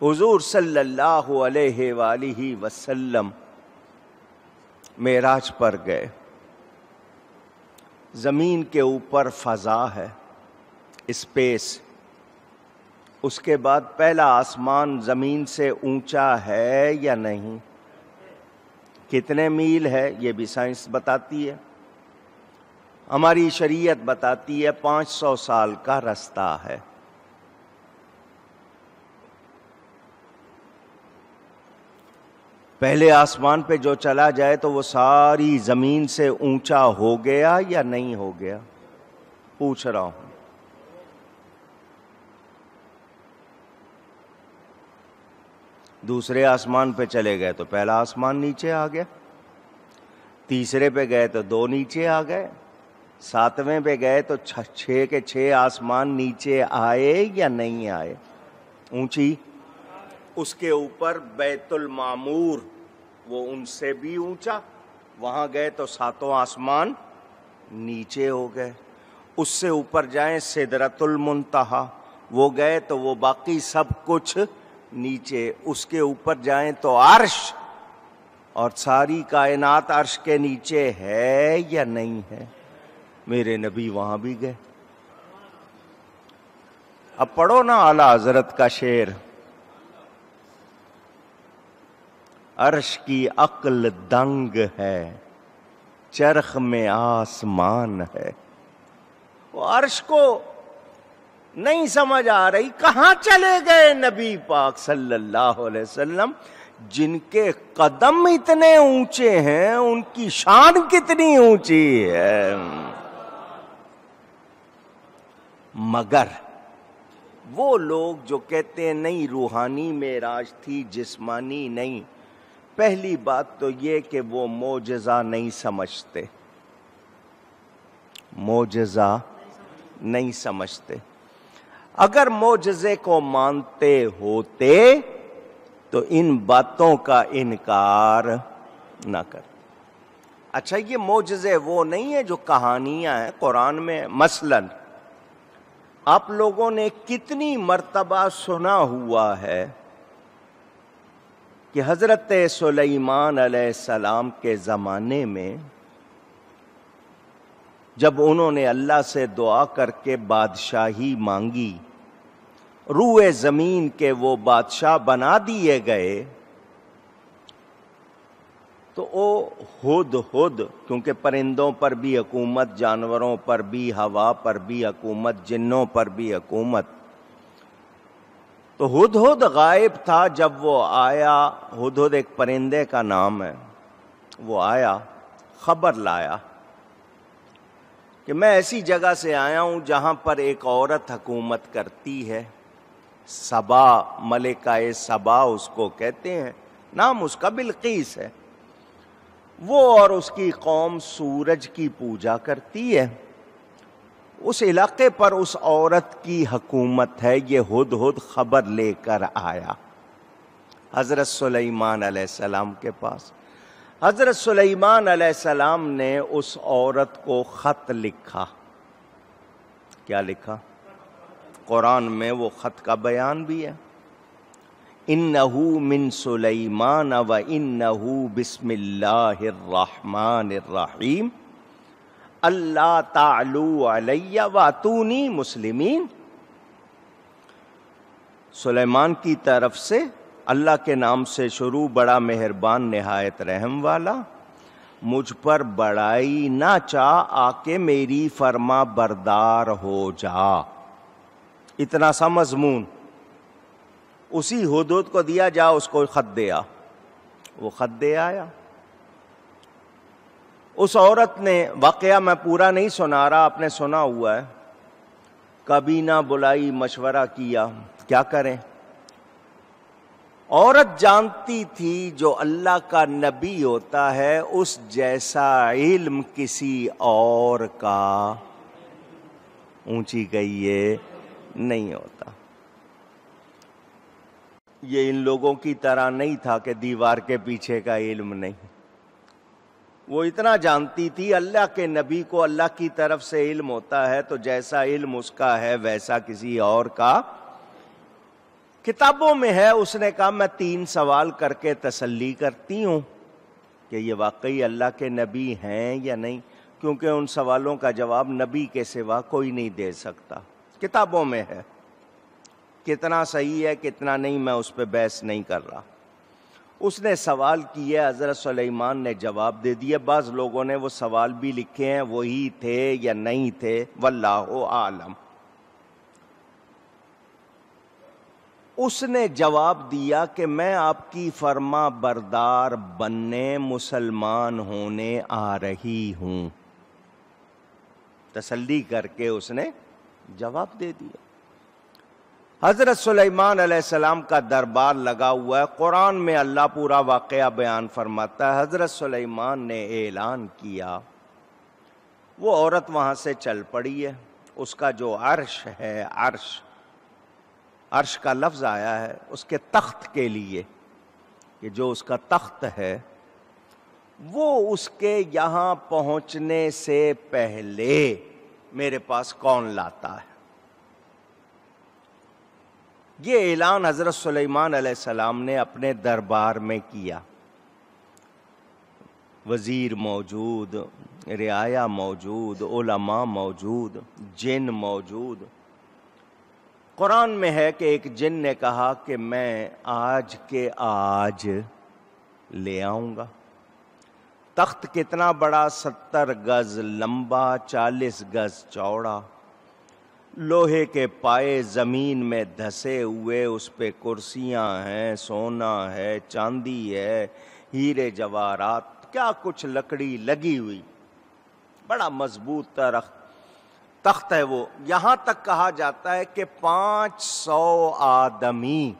हुजूर सल्लल्लाहु अलैहि वसल्लम मेराज पर गए ज़मीन के ऊपर फ़ज़ा है स्पेस उसके बाद पहला आसमान ज़मीन से ऊंचा है या नहीं कितने मील है ये भी साइंस बताती है हमारी शरीयत बताती है 500 साल का रास्ता है पहले आसमान पे जो चला जाए तो वो सारी जमीन से ऊंचा हो गया या नहीं हो गया पूछ रहा हूं दूसरे आसमान पे चले गए तो पहला आसमान नीचे आ गया तीसरे पे गए तो दो नीचे आ गए सातवें पे गए तो छह के छह आसमान नीचे आए या नहीं आए ऊंची उसके ऊपर बैतुल मामूर वो उनसे भी ऊंचा वहां गए तो सातों आसमान नीचे हो गए उससे ऊपर जाए सिदरतुल मुंतहा वो गए तो वो बाकी सब कुछ नीचे उसके ऊपर जाए तो अर्श और सारी कायनात अर्श के नीचे है या नहीं है मेरे नबी वहां भी गए अब पढ़ो ना आला हजरत का शेर अर्श की अकल दंग है चरख में आसमान है वो अर्श को नहीं समझ आ रही कहा चले गए नबी पाक सल्लल्लाहु अलैहि वसल्लम जिनके कदम इतने ऊंचे हैं उनकी शान कितनी ऊंची है मगर वो लोग जो कहते हैं नहीं रूहानी मेराज थी जिस्मानी नहीं पहली बात तो ये कि वो मोजा नहीं समझते मोजा नहीं समझते अगर मोजे को मानते होते तो इन बातों का इनकार ना कर अच्छा ये मोजे वो नहीं है जो कहानियां हैं कुरान में मसलन आप लोगों ने कितनी मर्तबा सुना हुआ है कि हज़रत सलेमान सलाम के ज़माने में जब उन्होंने अल्लाह से दुआ करके बादशाही मांगी रूए ज़मीन के वो बादशाह बना दिए गए तो वो हुद हुद क्योंकि परिंदों पर भी हकूमत जानवरों पर भी हवा पर भी हकूमत जिन्नों पर भी हकूमत तो हद गायब था जब वो आया हद हुद एक परिंदे का नाम है वो आया खबर लाया कि मैं ऐसी जगह से आया हूं जहां पर एक औरत हकूमत करती है सबा मलिका सबा उसको कहते हैं नाम उसका बिल्किस है वो और उसकी कौम सूरज की पूजा करती है उस इलाके पर उस औरत की हकूमत है ये हद हद खबर लेकर आया हज़रत सुलेमान सलाम के पास हज़रत सुलेमान सलाम ने उस औरत को ख़त लिखा क्या लिखा कुरान में वो ख़त का बयान भी है इन नहू मिन सुलेमान व इन नहू रहीम अल्लाह तालू वातूनी मुस्लिमीन सुलेमान की तरफ से अल्लाह के नाम से शुरू बड़ा मेहरबान नहायत रहम वाला मुझ पर बड़ाई ना चाह आके मेरी फर्मा बरदार हो जा इतना सा मजमून उसी हदूद को दिया जा उसको खत दिया वो खत दे आया उस औरत ने वाकया मैं पूरा नहीं सुना रहा आपने सुना हुआ है कभी ना बुलाई मशवरा किया क्या करें औरत जानती थी जो अल्लाह का नबी होता है उस जैसा इल्म किसी और का ऊंची गई ये नहीं होता ये इन लोगों की तरह नहीं था कि दीवार के पीछे का इल्म नहीं वो इतना जानती थी अल्लाह के नबी को अल्लाह की तरफ से इल्म होता है तो जैसा इल्म उसका है वैसा किसी और का किताबों में है उसने कहा मैं तीन सवाल करके तसल्ली करती हूँ कि ये वाकई अल्लाह के नबी हैं या नहीं क्योंकि उन सवालों का जवाब नबी के सिवा कोई नहीं दे सकता किताबों में है कितना सही है कितना नहीं मैं उस पर बहस नहीं कर रहा उसने सवाल किया हज़रत सुलेमान ने जवाब दे दिया बाज़ लोगों ने वो सवाल भी लिखे हैं वही थे या नहीं थे वल्लाह आलम उसने जवाब दिया कि मैं आपकी फर्मा बरदार बनने मुसलमान होने आ रही हूं तसल्ली करके उसने जवाब दे दिया हज़रत सुलेमान सलाम का दरबार लगा हुआ है कुरान में अल्लाह पूरा वाक़ बयान फरमाता है हज़रत सुलेमान ने ऐलान किया वो औरत वहाँ से चल पड़ी है उसका जो अर्श है अर्श अर्श का लफ्ज़ आया है उसके तख्त के लिए कि जो उसका तख्त है वो उसके यहाँ पहुंचने से पहले मेरे पास कौन लाता है ये ऐलान हज़रत सुलेमान सलाम ने अपने दरबार में किया वज़ीर मौजूद रियाया मौजूद ओलमा मौजूद जिन मौजूद कुरान में है कि एक जिन ने कहा कि मैं आज के आज ले आऊँगा तख्त कितना बड़ा सत्तर गज लंबा चालीस गज चौड़ा लोहे के पाए ज़मीन में धसे हुए उस पे कुर्सियाँ हैं सोना है चांदी है हीरे जवाहरात क्या कुछ लकड़ी लगी हुई बड़ा मजबूत तरख तख्त है वो यहाँ तक कहा जाता है कि पाँच सौ आदमी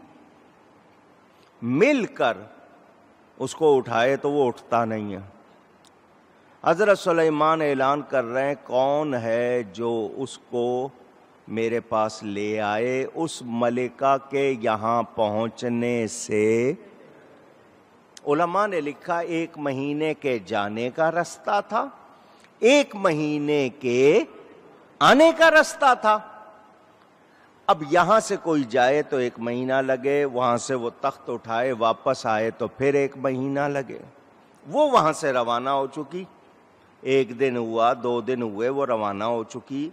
मिलकर उसको उठाए तो वो उठता नहीं है हज़रत सुलेमान ऐलान कर रहे हैं कौन है जो उसको मेरे पास ले आए उस मलिका के यहाँ पहुँचने से उलमा ने लिखा एक महीने के जाने का रास्ता था एक महीने के आने का रास्ता था अब यहां से कोई जाए तो एक महीना लगे वहां से वो तख्त उठाए वापस आए तो फिर एक महीना लगे वो वहां से रवाना हो चुकी एक दिन हुआ दो दिन हुए वो रवाना हो चुकी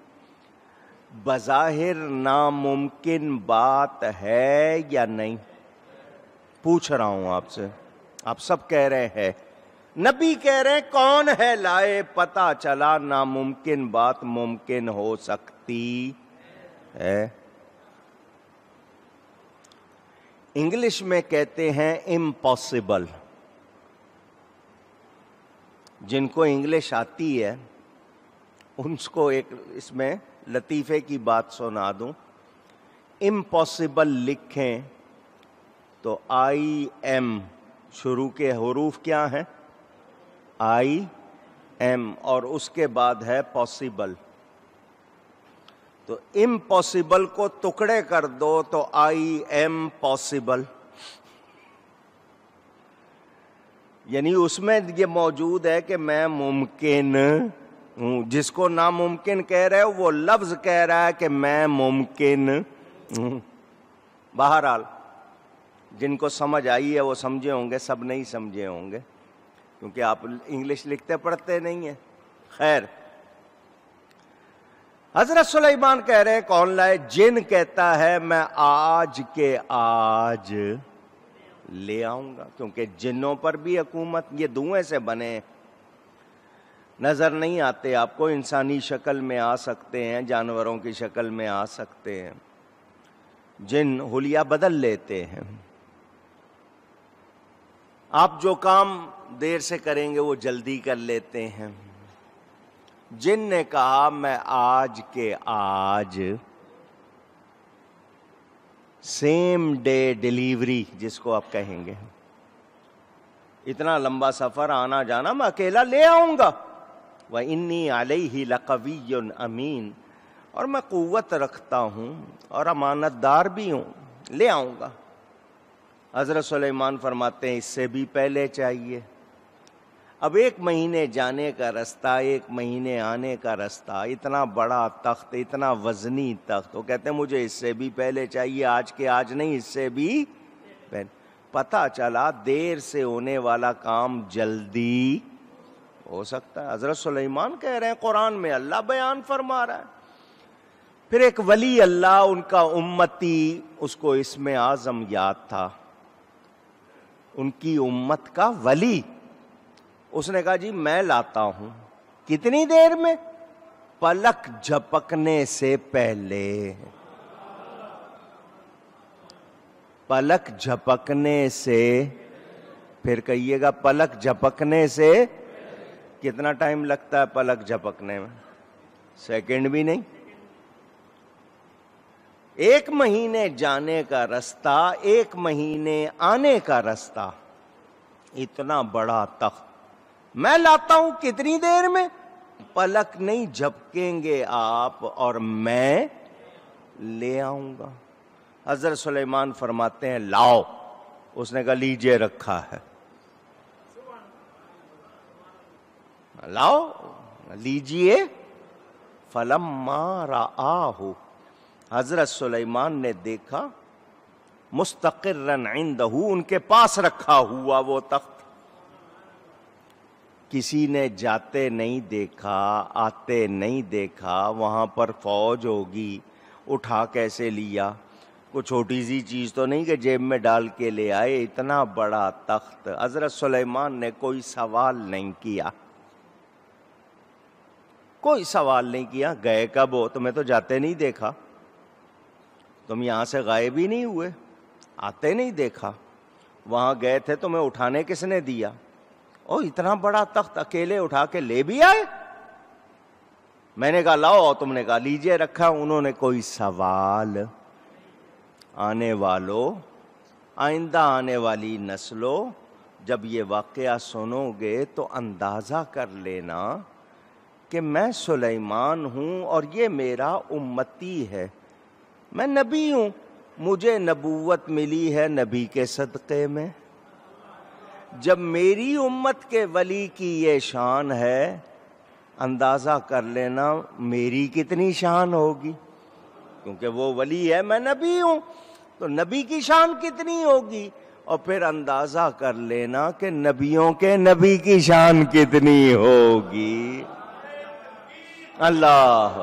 बज़ाहिर नामुमकिन बात है या नहीं पूछ रहा हूं आपसे आप सब कह रहे हैं नबी कह रहे हैं कौन है लाए पता चला नामुमकिन बात मुमकिन हो सकती है इंग्लिश में कहते हैं इम्पॉसिबल जिनको इंग्लिश आती है उनको एक इसमें लतीफ़े की बात सुना दूं इम्पॉसिबल लिखें तो आई एम शुरू के हरूफ क्या हैं आई एम और उसके बाद है पॉसिबल तो इम्पॉसिबल को टुकड़े कर दो तो आई एम पॉसिबल यानी उसमें ये मौजूद है कि मैं मुमकिन जिसको नामुमकिन कह रहे हो वो लफ्ज कह रहा है कि मैं मुमकिन बहरहाल जिनको समझ आई है वो समझे होंगे सब नहीं समझे होंगे क्योंकि आप इंग्लिश लिखते पढ़ते नहीं है खैर हजरत सुलेमान कह रहे हैं कौन लाए जिन कहता है मैं आज के आज ले आऊंगा क्योंकि जिनों पर भी हुकूमत ये धुएं से बने हैं नज़र नहीं आते आपको इंसानी शक्ल में आ सकते हैं जानवरों की शक्ल में आ सकते हैं जिन होलिया बदल लेते हैं आप जो काम देर से करेंगे वो जल्दी कर लेते हैं जिन ने कहा मैं आज के आज सेम डे डिलीवरी जिसको आप कहेंगे इतना लंबा सफर आना जाना मैं अकेला ले आऊंगा व इन्नी आलई ही लकवी अमीन और मैं क़वत रखता हूँ और अमानतदार भी हूँ ले आऊँगा हज़रत सलेमान फरमाते हैं इससे भी पहले चाहिए अब एक महीने जाने का रास्ता एक महीने आने का रास्ता इतना बड़ा तख्त इतना वजनी तख्त वो कहते हैं मुझे इससे भी पहले चाहिए आज के आज नहीं इससे भी पहले पता चला देर से होने वाला काम जल्दी हो सकता है हजरत सुलेमान कह रहे हैं कुरान में अल्लाह बयान फरमा रहा है फिर एक वली अल्लाह उनका उम्मती उसको इसमें आजम याद था उनकी उम्मत का वली उसने कहा जी मैं लाता हूं कितनी देर में पलक झपकने से पहले पलक झपकने से फिर कहिएगा पलक झपकने से कितना टाइम लगता है पलक झपकने में सेकंड भी नहीं एक महीने जाने का रास्ता एक महीने आने का रास्ता इतना बड़ा तख्त मैं लाता हूं कितनी देर में पलक नहीं झपकेंगे आप और मैं ले आऊंगा हजरत सुलेमान फरमाते हैं लाओ उसने कहा लीजिए रखा है लाओ लीजिए फलम मारा आहो हजरत सुलेमान ने देखा मुस्तकर्रन इंदहू उनके पास रखा हुआ वो तख्त किसी ने जाते नहीं देखा आते नहीं देखा वहां पर फौज होगी उठा कैसे लिया कोई छोटी सी चीज़ तो नहीं कि जेब में डाल के ले आए इतना बड़ा तख्त हज़रत सुलेमान ने कोई सवाल नहीं किया कोई सवाल नहीं किया गए कब हो तुम्हें तो जाते नहीं देखा तुम यहां से गायब ही नहीं हुए आते नहीं देखा वहां गए थे तुम्हें तो उठाने किसने दिया ओ इतना बड़ा तख्त अकेले उठा के ले भी आए मैंने कहा लाओ और तुमने कहा लीजिए रखा उन्होंने कोई सवाल आने वालों आइंदा आने वाली नस्लों जब ये वाकया सुनोगे तो अंदाज़ा कर लेना कि मैं सुलेमान हूँ और ये मेरा उम्मती है मैं नबी हूँ मुझे नबूवत मिली है नबी के सदक़े में जब मेरी उम्मत के वली की ये शान है अंदाज़ा कर लेना मेरी कितनी शान होगी क्योंकि वो वली है मैं नबी हूँ तो नबी की शान कितनी होगी और फिर अंदाज़ा कर लेना कि नबियों के नबी की शान कितनी होगी আল্লাহ